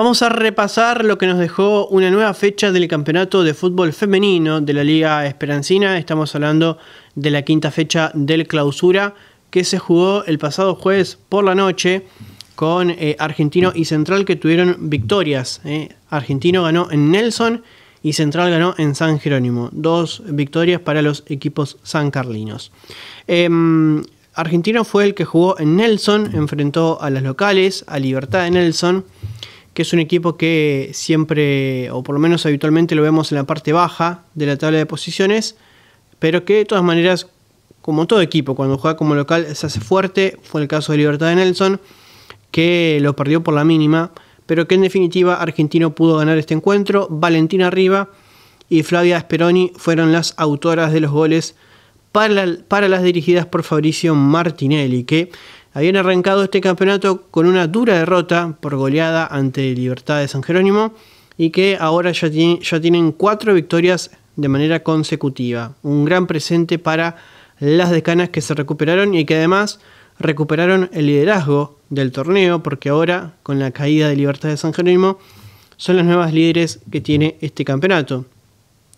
Vamos a repasar lo que nos dejó una nueva fecha del campeonato de fútbol femenino de la Liga Esperancina. Estamos hablando de la quinta fecha del clausura que se jugó el pasado jueves por la noche con eh, Argentino y Central que tuvieron victorias. Eh. Argentino ganó en Nelson y Central ganó en San Jerónimo. Dos victorias para los equipos San Carlinos em, Argentino fue el que jugó en Nelson, enfrentó a las locales, a Libertad de Nelson es un equipo que siempre, o por lo menos habitualmente, lo vemos en la parte baja de la tabla de posiciones, pero que de todas maneras, como todo equipo, cuando juega como local se hace fuerte. Fue el caso de Libertad de Nelson, que lo perdió por la mínima, pero que en definitiva Argentino pudo ganar este encuentro. Valentina Arriba y Flavia Speroni fueron las autoras de los goles para, para las dirigidas por Fabricio Martinelli, que habían arrancado este campeonato con una dura derrota por goleada ante Libertad de San Jerónimo y que ahora ya, ya tienen cuatro victorias de manera consecutiva. Un gran presente para las decanas que se recuperaron y que además recuperaron el liderazgo del torneo porque ahora con la caída de Libertad de San Jerónimo son las nuevas líderes que tiene este campeonato.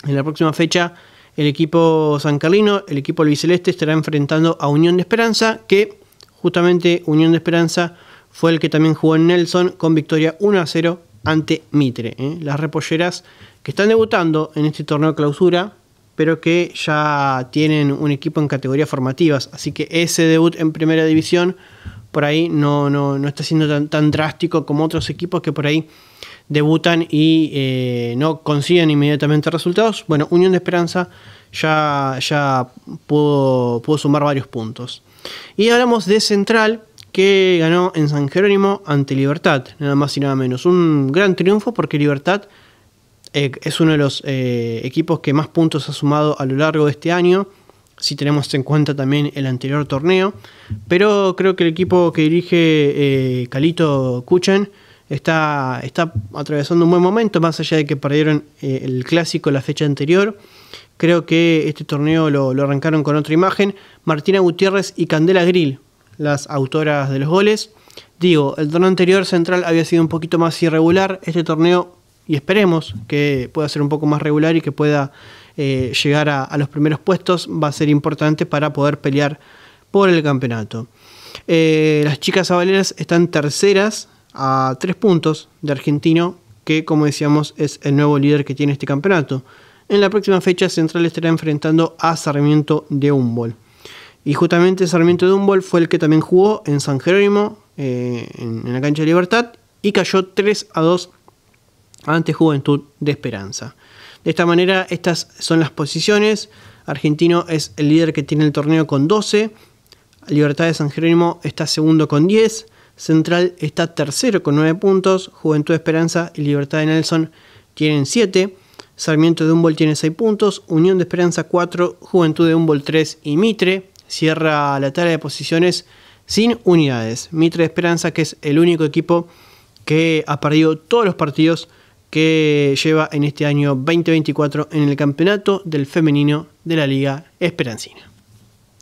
En la próxima fecha el equipo san Carlino, el equipo Celeste, estará enfrentando a Unión de Esperanza que justamente Unión de Esperanza fue el que también jugó en Nelson con victoria 1 a 0 ante Mitre. ¿eh? Las repolleras que están debutando en este torneo de clausura, pero que ya tienen un equipo en categorías formativas. Así que ese debut en primera división por ahí no, está siendo tan, drástico como otros equipos que por ahí debutan y eh, no consiguen inmediatamente resultados. Bueno, Unión de Esperanza ya, ya pudo sumar varios puntos. Y hablamos de Central, que ganó en San Jerónimo ante Libertad, nada más y nada menos. Un gran triunfo porque Libertad eh, es uno de los eh, equipos que más puntos ha sumado a lo largo de este año, si tenemos en cuenta también el anterior torneo. Pero creo que el equipo que dirige eh, Calito Kuchen está, está atravesando un buen momento, más allá de que perdieron el clásico la fecha anterior Creo que este torneo lo, arrancaron con otra imagen. Martina Gutiérrez y Candela Grill, las autoras de los goles. Digo, el torneo anterior Central había sido un poquito más irregular. Este torneo, y esperemos que pueda ser un poco más regular y que pueda eh, llegar a, los primeros puestos, va a ser importante para poder pelear por el campeonato. Eh, las chicas avaleras están terceras a tres puntos de Argentino, que como decíamos es el nuevo líder que tiene este campeonato. En la próxima fecha Central estará enfrentando a Sarmiento de Humboldt. Y justamente Sarmiento de Humboldt fue el que también jugó en San Jerónimo, eh, en, en, la cancha de Libertad, y cayó 3 a 2 ante Juventud de Esperanza. De esta manera, estas son las posiciones. Argentino es el líder que tiene el torneo con 12. Libertad de San Jerónimo está segundo con 10. Central está tercero con 9 puntos. Juventud de Esperanza y Libertad de Nelson tienen 7. Sarmiento de Humboldt tiene 6 puntos, Unión de Esperanza 4, Juventud de Humboldt 3 y Mitre cierra la tabla de posiciones sin unidades. Mitre de Esperanza, que es el único equipo que ha perdido todos los partidos que lleva en este año 2024 en el campeonato del femenino de la Liga Esperancina.